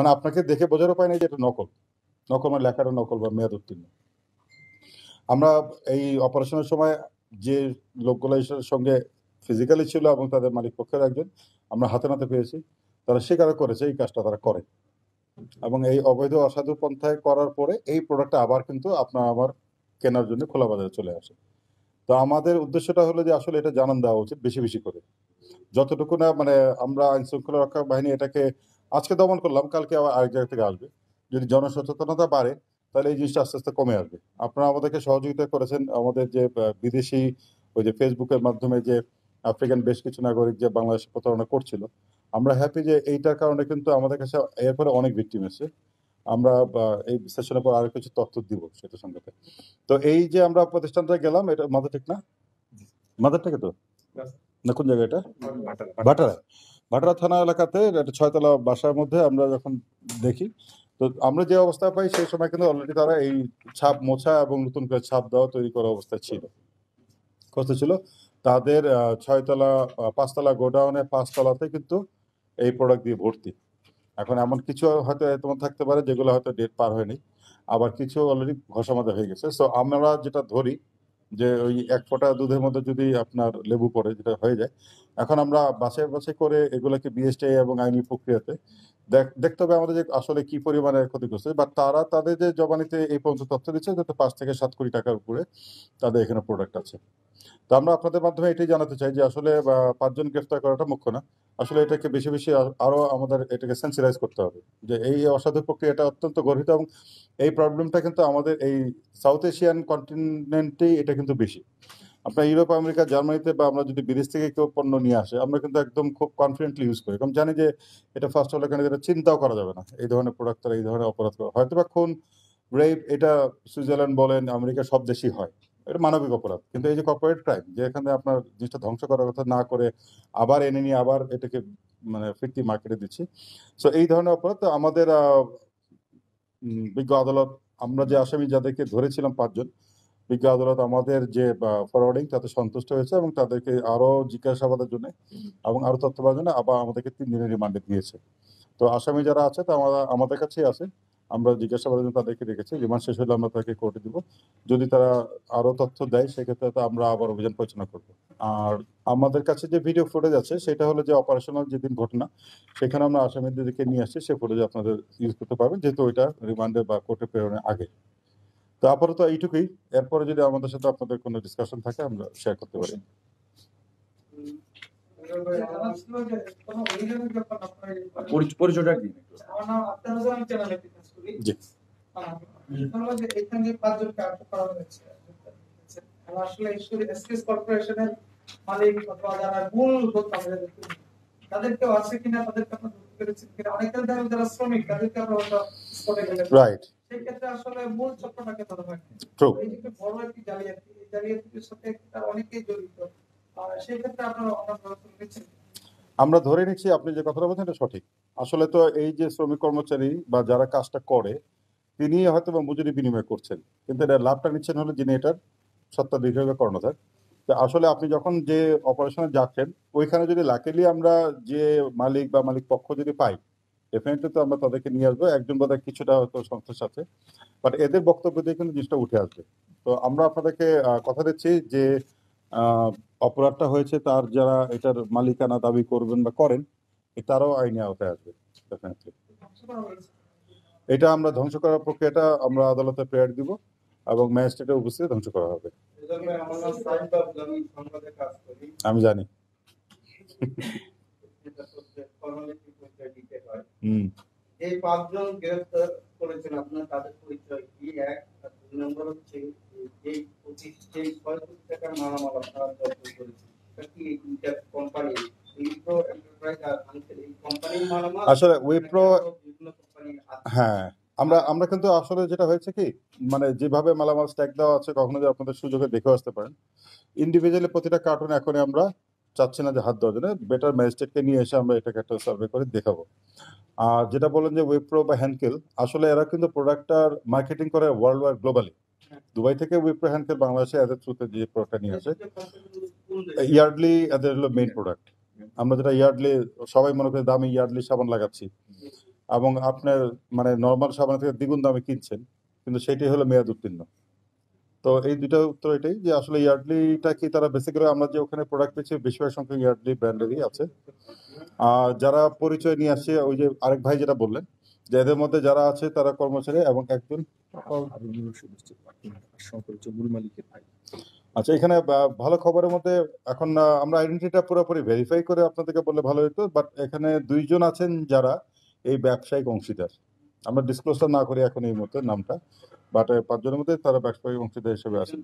মানে আপনাকে দেখে বোঝার উপায় নেই যে এটা নকল নকল মানে লেখাটা নকল বা মেয়াদ উত্তীর্ণ আমরা এই অপারেশনের সময় যে লোকগুলো সঙ্গে ফিজিক্যালি ছিল এবং তাদের মালিক পক্ষের একজন আমরা হাতে নাতে পেয়েছি তারা স্বীকার করেছে এই কাজটা তারা করে এবং এই অবৈধ অসাধু পন্থায় করার পরে এই প্রোডাক্টটা আবার কিন্তু আপনার আমার কেনার জন্য খোলা বাজারে চলে আসে তো আমাদের উদ্দেশ্যটা হলো যে আসলে এটা জানান দেওয়া উচিত বেশি বেশি করে যতটুকু না মানে আমরা আইন শৃঙ্খলা রক্ষা বাহিনী এটাকে আজকে দমন করলাম কালকে আবার আরেক জায়গা থেকে আসবে যদি জনসচেতনতা বাড়ে তাহলে এই জিনিসটা আস্তে আস্তে কমে আসবে আপনারা আমাদেরকে সহযোগিতা করেছেন আমাদের যে বিদেশি ওই যে ফেসবুকের মাধ্যমে যে আফ্রিকান বেশ কিছু নাগরিক যে বাংলাদেশ প্রতারণা করছিল আমরা হ্যাপি যে এইটার কারণে কিন্তু আমাদের কাছে এরপরে অনেক ভিকটিম এসছে আমরা এই বিশ্লেষণের পর আরো কিছু তথ্য দিব সেটা সঙ্গে তো এই যে আমরা প্রতিষ্ঠানটা গেলাম এটা মাদার টেক না মাদার টেকে তো না কোন জায়গা এটা ভাটারা ভাটরা থানা এলাকাতে একটা ছয়তলা বাসার মধ্যে আমরা যখন দেখি তো আমরা যে অবস্থা পাই সেই সময় কিন্তু অলরেডি তারা এই ছাপ মোছা এবং নতুন করে ছাপ দেওয়া তৈরি করা অবস্থায় ছিল কষ্ট ছিল তাদের ছয়তলা পাঁচতলা গোডাউনে পাঁচতলাতে কিন্তু এই প্রোডাক্ট দিয়ে ভর্তি এখন এমন কিছু হয়তো তোমার থাকতে পারে যেগুলো হয়তো ডেট পার হয়নি আবার কিছু অলরেডি ঘষামাদা হয়ে গেছে সো আমরা যেটা ধরি যে ওই এক ফোঁটা দুধের মধ্যে যদি আপনার লেবু পড়ে যেটা হয়ে যায় এখন আমরা বাসায় বাসে করে এগুলোকে বিএসটিআই এবং আইনি প্রক্রিয়াতে দেখতে হবে আমাদের যে আসলে কি পরিমাণের ক্ষতিগ্রস্ত বা তারা তাদের যে জবানিতে এই পর্যন্ত তথ্য দিচ্ছে যাতে পাঁচ থেকে সাত কোটি টাকার উপরে তাদের এখানে প্রোডাক্ট আছে তো আমরা আপনাদের মাধ্যমে এটাই জানাতে চাই যে আসলে পাঁচজন গ্রেফতার করাটা মুখ্য না আসলে এটাকে বেশি বেশি আরও আমাদের এটাকে সেন্সিলাইজ করতে হবে যে এই অসাধু প্রক্রিয়াটা অত্যন্ত গর্বিত এবং এই প্রবলেমটা কিন্তু আমাদের এই সাউথ এশিয়ান কন্টিনেন্টেই এটা কিন্তু বেশি আপনার ইউরোপ আমেরিকা জার্মানিতে বা আমরা যদি বিদেশ থেকে কেউ পণ্য নিয়ে আসে আমরা কিন্তু একদম খুব কনফিডেন্টলি ইউজ করি কারণ জানি যে এটা ফার্স্ট হলে কেন এটা চিন্তাও করা যাবে না এই ধরনের প্রোডাক্ট তারা এই ধরনের অপরাধ করে হয়তো বা খুন রেপ এটা সুইজারল্যান্ড বলেন আমেরিকা সব দেশই হয় এটা মানবিক অপরাধ কিন্তু এই যে কর্পোরেট ক্রাইম যে এখানে আপনার জিনিসটা ধ্বংস করার কথা না করে আবার এনে নিয়ে আবার এটাকে মানে ফিরতি মার্কেটে দিচ্ছি সো এই ধরনের অপরাধ আমাদের বিজ্ঞ আদালত আমরা যে আসামি যাদেরকে ধরেছিলাম পাঁচজন বিজ্ঞ আদালত আমাদের যে ফরওয়ার্ডিং তাতে সন্তুষ্ট হয়েছে এবং তাদেরকে আরও জিজ্ঞাসাবাদের জন্য এবং আরও তথ্য পাওয়ার জন্য আবার আমাদেরকে তিন দিনের রিমান্ডে দিয়েছে তো আসামি যারা আছে তা আমাদের কাছেই আছে আমরা জিজ্ঞাসাবাদের জন্য তাদেরকে রেখেছি রিমান্ড শেষ হলে আমরা তাকে কোর্টে দিব যদি তারা আরও তথ্য দেয় সেক্ষেত্রে তো আমরা আবার অভিযান পরিচালনা করব আর আমাদের কাছে যে ভিডিও ফুটেজ আছে সেটা হলো যে অপারেশনাল যেদিন ঘটনা সেখানে আমরা আসামিদেরকে নিয়ে আসছি সে ফুটেজ আপনাদের ইউজ করতে পারবেন যেহেতু ওইটা রিমান্ডে বা কোর্টে প্রেরণের আগে তো আপাতত এইটুকুই এরপরে যদি আমাদের সাথে আপনাদের কোনো ডিসকাশন থাকে আমরা শেয়ার করতে পারি পাঁচজনকে কর্পোরেশনের মালিক যারা তাদেরকে আছে কিনা তাদেরকে আপনার ধরতে কিনা অনেকের যারা শ্রমিক তাদেরকে আমরা রাইট সেক্ষেত্রে আসলে মূল চক্রটাকে রাখে এই যে বড় একটি জালিয়াতি এই জালিয়াতির সাথে অনেকেই জড়িত সেক্ষেত্রে আপনারা অনেক নিচ্ছেন আমরা ধরে নিচ্ছি আপনি যে কথাটা বলছেন এটা সঠিক আসলে তো এই যে শ্রমিক কর্মচারী বা যারা কাজটা করে তিনি হয়তো বা মজুরি বিনিময় করছেন কিন্তু এটা লাভটা নিচ্ছেন হলে যিনি এটার সত্ত্বাধিকারী বা কর্ণধার তো আসলে আপনি যখন যে অপারেশনে যাচ্ছেন ওইখানে যদি লাকেলি আমরা যে মালিক বা মালিক পক্ষ যদি পাই ডেফিনেটলি তো আমরা তাদেরকে নিয়ে আসবো একজন বোধ কিছুটা হয়তো সন্তোষ আছে বাট এদের বক্তব্য দিয়ে কিন্তু জিনিসটা উঠে আসবে তো আমরা আপনাদেরকে কথা দিচ্ছি যে অপরাধটা হয়েছে তার যারা এটার মালিকানা দাবি করবেন বা করেন তারাও আইনে আওতায় আসবে ডেফিনেটলি এটা আমরা ধ্বংস করার প্রক্রিয়াটা আমরা আদালতে প্রেয়ার দিব এবং ম্যাজিস্ট্রেটে উপস্থিত ধ্বংস করা হবে আমি জানি এই পাঁচজন গ্রেফতার করেছেন আপনার তাদের পরিচয় কি এক দুই নম্বর হচ্ছে পঁচিশ যে ছয় কোটি টাকার মালামাল আপনারা জব্দ করেছেন আসলে উইপ্রো হ্যাঁ আমরা আমরা কিন্তু আসলে যেটা হয়েছে কি মানে যেভাবে মালামাল স্ট্যাক দেওয়া আছে কখনো যদি আপনাদের সুযোগে দেখে আসতে পারেন ইন্ডিভিজুয়ালি প্রতিটা কার্টুন এখন আমরা চাচ্ছি না যে হাত দেওয়ার জন্য বেটার ম্যাজিস্ট্রেটকে নিয়ে এসে আমরা এটাকে একটা সার্ভে করে দেখাবো আর যেটা বলেন যে উইপ্রো বা হ্যান্ডকেল আসলে এরা কিন্তু প্রোডাক্টটার মার্কেটিং করে ওয়ার্ল্ড ওয়াইড গ্লোবালি দুবাই থেকে উইপ্রো হ্যান্ডকেল বাংলাদেশে এদের থ্রুতে যে প্রোডাক্টটা নিয়ে আসে ইয়ার্ডলি এদের হলো মেইন প্রোডাক্ট আমরা যেটা ইয়ার্ডলি সবাই মনে করি দামি ইয়ার্ডলি সাবান লাগাচ্ছি এবং আপনার মানে নর্মাল সাবান থেকে দ্বিগুণ দামে কিনছেন কিন্তু সেটি হলো মেয়াদ উত্তীর্ণ তো এই দুইটা উত্তর এটাই যে আসলে ইয়ার্ডলিটা কি তারা করে আমরা যে ওখানে প্রোডাক্ট পেয়েছি বেশিরভাগ সংখ্যক ইয়ার্ডলি ব্র্যান্ডেরই আছে আর যারা পরিচয় নিয়ে আসছে ওই যে আরেক ভাই যেটা বললেন যে এদের মধ্যে যারা আছে তারা কর্মচারী এবং একজন আচ্ছা এখানে ভালো খবরের মধ্যে এখন আমরা আইডেন্টিটা পুরোপুরি ভেরিফাই করে আপনাদেরকে বললে ভালো হতো বাট এখানে দুইজন আছেন যারা এই ব্যবসায়িক অংশীদার আমরা ডিসক্লোজটা না করি এখন এই মুহূর্তে নামটা বাটায় পাঁচজনের মধ্যে তারা ব্যবসায়ী অংশীদার হিসেবে আসেন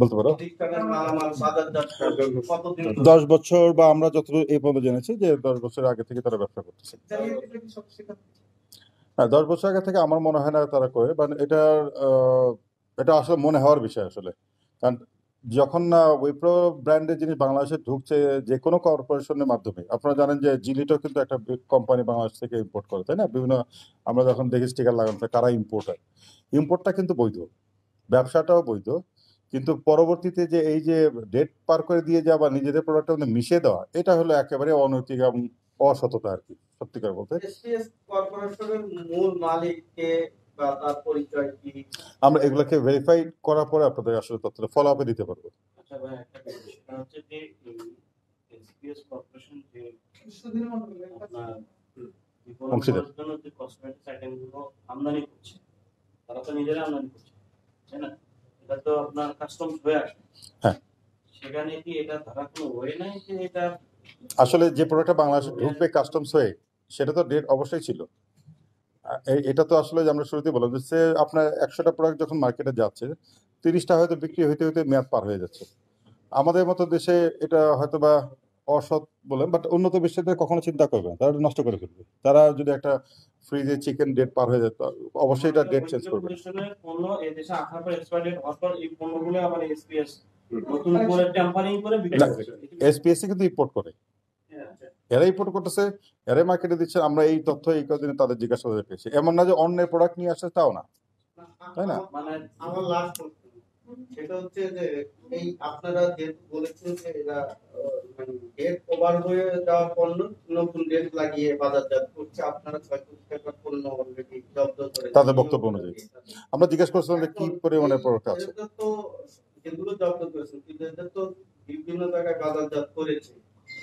বলতে পারো দশ বছর বা আমরা যতদূর এই পর্যন্ত জেনেছি যে দশ বছর আগে থেকে তারা ব্যবসা করতেছে হ্যাঁ দশ বছর আগে থেকে আমার মনে হয় না তারা করে বাট এটা এটা আসলে মনে হওয়ার বিষয় আসলে কারণ যখন উইপ্রো ব্র্যান্ডের জিনিস বাংলাদেশে ঢুকছে যে কোনো কর্পোরেশনের মাধ্যমে আপনারা জানেন যে জিলিটো কিন্তু একটা কোম্পানি বাংলাদেশ থেকে ইম্পোর্ট করে তাই না বিভিন্ন আমরা যখন দেখি স্টিকার লাগানো কারা ইম্পোর্টার ইম্পোর্টটা কিন্তু বৈধ ব্যবসাটাও বৈধ কিন্তু পরবর্তীতে যে এই যে ডেট পার করে দিয়ে যাওয়া বা নিজেদের প্রোডাক্টের মধ্যে মিশিয়ে দেওয়া এটা হলো একেবারে অনৈতিক এবং অসততা আর কি সত্যিকার বলতে কর্পোরেশনের মূল মালিককে বা তার পরিচয় কি আমরা এগুলোকে ভেরিফাই করার পরে আপনাদের আসলে তথ্যটা ফলো আপে দিতে পারবো আচ্ছা ভাই একটা যে এসপিএস কর্পোরেশন যে জন্য যে কসমেটিক্স আইটেমগুলো আমদানি করছে তারা তো নিজেরা আমদানি করছে তাই না এটা তো আপনার কাস্টমস হয়ে আসে হ্যাঁ সেখানে কি এটা ধরা কোনো ওয়ে নাই যে এটা আসলে যে প্রোডাক্টটা বাংলাদেশে ঢুকবে কাস্টমস হয়ে সেটা তো ডেট অবশ্যই ছিল এটা তো আসলে আমরা শুরুতে বললাম যে সে আপনার একশোটা প্রোডাক্ট যখন মার্কেটে যাচ্ছে তিরিশটা হয়তো বিক্রি হইতে হইতে মেয়াদ পার হয়ে যাচ্ছে আমাদের মতো দেশে এটা হয়তো বা অসৎ বলেন বাট উন্নত বিশ্বের কখনো চিন্তা করবে না তারা নষ্ট করে ফেলবে তারা যদি একটা ফ্রিজে চিকেন ডেট পার হয়ে যেত অবশ্যই এটা ডেট চেঞ্জ করবে এসপিএস কিন্তু ইম্পোর্ট করে এরাই ইম্পোর্ট করতেছে এরাই মার্কেটে দিচ্ছে আমরা এই তথ্য এই কদিনে তাদের জিজ্ঞাসা করে পেয়েছি এমন না যে অন্যের প্রোডাক্ট নিয়ে আসে তাও না তাই না মানে মানে তাদের বক্তব্য অনুযায়ী আমরা জিজ্ঞেস করছিলাম যে কি পরিমাণের প্রোডাক্ট আছে তো যেগুলো জব্দ করেছেন কিন্তু এদের তো বিভিন্ন জায়গায় বাজারজাত করেছে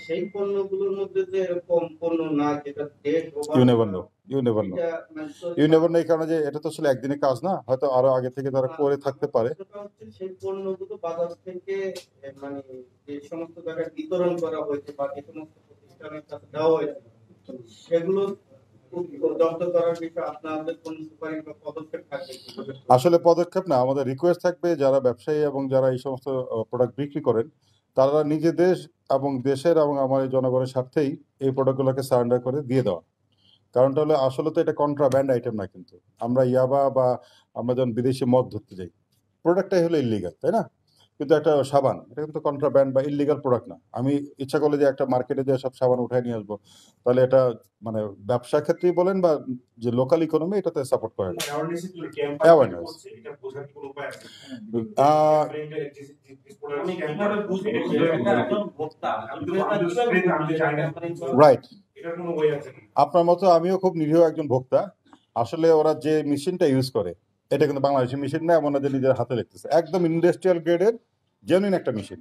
সেই পণ্যগুলোর মধ্যে যে এরকম পণ্য না যেটা দেশ মানে, এই কারণে যে এটা তো আসলে একদিনের কাজ না হয়তো আরো আগে থেকে তারা করে থাকতে পারে সেই পণ্যগুলো বাজার থেকে মানে যে সমস্ত জায়গায় বিতরণ করা হয়েছে বা যে সমস্ত প্রতিষ্ঠানের কাছে দেওয়া হয়েছে সেগুলো আসলে পদক্ষেপ না আমাদের রিকোয়েস্ট থাকবে যারা ব্যবসায়ী এবং যারা এই সমস্ত প্রোডাক্ট বিক্রি করেন তারা দেশ এবং দেশের এবং আমার এই জনগণের স্বার্থেই এই প্রোডাক্টগুলোকে সারেন্ডার করে দিয়ে দেওয়া কারণটা হলো আসলে তো এটা কন্ট্রাব্যান্ড আইটেম না কিন্তু আমরা ইয়াবা বা আমরা যখন বিদেশি মদ ধরতে যাই প্রোডাক্টটাই হলো ইলিগাল তাই না কিন্তু একটা সাবান এটা কিন্তু কন্ট্রাব্যান্ড বা ইলিগাল প্রোডাক্ট না আমি ইচ্ছা করলে যে একটা মার্কেটে যে সব সাবান উঠায় নিয়ে আসবো তাহলে এটা মানে ব্যবসা ক্ষেত্রেই বলেন বা যে লোকাল ইকোনমি এটাতে সাপোর্ট করে না অ্যাওয়ারনেস মানে রাইট আপনার মতো আমিও খুব নিরীহ একজন ভোক্তা আসলে ওরা যে মেশিনটা ইউজ করে এটা কিন্তু বাংলাদেশের মেশিন না এমন যে নিজের হাতে লিখতেছে একদম ইন্ডাস্ট্রিয়াল গ্রেডের জেনুইন একটা মেশিন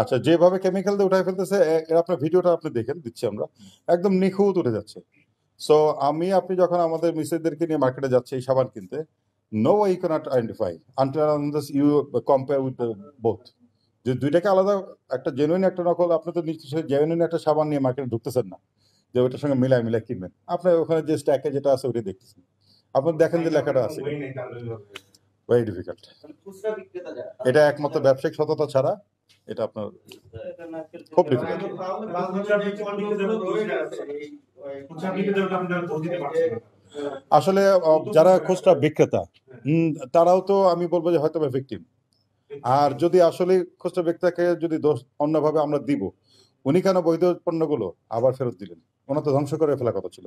আচ্ছা যেভাবে কেমিক্যাল দিয়ে উঠাই ফেলতেছে আপনার ভিডিওটা আপনি দেখেন দিচ্ছি আমরা একদম নিখুঁত উঠে যাচ্ছে সো আমি আপনি যখন আমাদের মিসেসদেরকে নিয়ে মার্কেটে যাচ্ছে এই সাবান কিনতে no way can't identify until you compare with both যে দুইটাকে আলাদা একটা জেনুইন একটা নকল আপনি তো নিশ্চয়ই জেনুইন একটা সাবান নিয়ে মার্কেটে ঢুকতেছেন না যে ওইটার সঙ্গে মিলাই মিলাই কিনবেন আপনার ওখানে যে স্ট্যাকে যেটা আছে ওইটা দেখতেছেন আপনার দেখেন যে লেখাটা আছে ভেরি ডিফিকাল্ট এটা একমাত্র ব্যবসায়িক সততা ছাড়া এটা আপনার খুব ডিফিকাল্ট আসলে যারা খুচরা বিক্রেতা তারাও তো আমি বলবো যে হয়তো ভিকটিম আর যদি আসলে খুচরা বিক্রেতাকে যদি দোষ অন্যভাবে আমরা দিব উনি কেন বৈধ পণ্যগুলো আবার ফেরত দিলেন ওনার তো ধ্বংস করে ফেলা কথা ছিল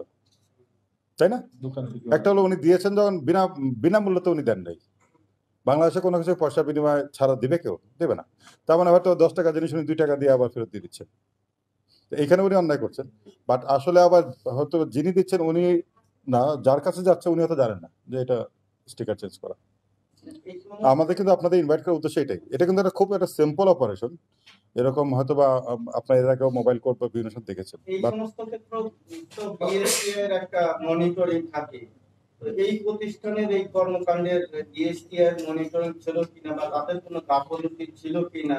তাই না একটা হলো উনি দিয়েছেন যখন বিনা বিনামূল্যে উনি দেন নাই বাংলাদেশে কোনো কিছু পয়সা বিনিময় ছাড়া দিবে কেউ দেবে না তার মানে হয়তো দশ টাকা জিনিস উনি দুই টাকা দিয়ে আবার ফেরত দিয়ে দিচ্ছেন এইখানে উনি অন্যায় করছেন বাট আসলে আবার হয়তো যিনি দিচ্ছেন উনি না যার কাছে যাচ্ছে উনি হয়তো জানেন না যে এটা স্টিকার চেঞ্জ করা আমাদের কিন্তু আপনাদের ইনভাইট করার উদ্দেশ্য এটাই এটা কিন্তু একটা খুব একটা সিম্পল অপারেশন এরকম হয়তো বা আপনার এর আগেও মোবাইল কোর্ট বা বিভিন্ন সব দেখেছেন এই প্রতিষ্ঠানের এই কর্মকাণ্ডের জিএসটি এর মনিটরিং ছিল কিনা বা তাদের কোনো গাফলতি ছিল কিনা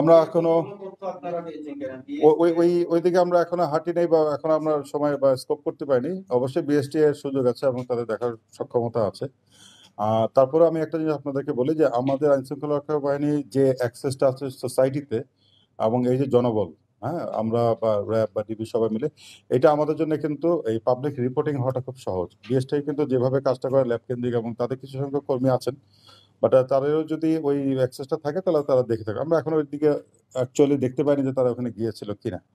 আমরা এখনো ওই ওই দিকে আমরা এখনো হাঁটি নাই বা এখন আমরা সময় বা স্কোপ করতে পারিনি অবশ্যই বিএসটি এর সুযোগ আছে এবং তাদের দেখার সক্ষমতা আছে তারপরে আমি একটা জিনিস আপনাদেরকে বলি যে আমাদের আইনশৃঙ্খলা রক্ষা বাহিনী যে অ্যাক্সেসটা আছে সোসাইটিতে এবং এই যে জনবল হ্যাঁ আমরা বা র্যাব বা ডিবি সবাই মিলে এটা আমাদের জন্য কিন্তু এই পাবলিক রিপোর্টিং হওয়াটা খুব সহজ বিএসটাই কিন্তু যেভাবে কাজটা করে ল্যাব কেন্দ্রিক এবং তাদের কিছু সংখ্যক কর্মী আছেন বাট তাদেরও যদি ওই অ্যাক্সেসটা থাকে তাহলে তারা দেখে থাকে আমরা এখন ওই দিকে অ্যাকচুয়ালি দেখতে পাইনি যে তারা ওখানে গিয়েছিল কিনা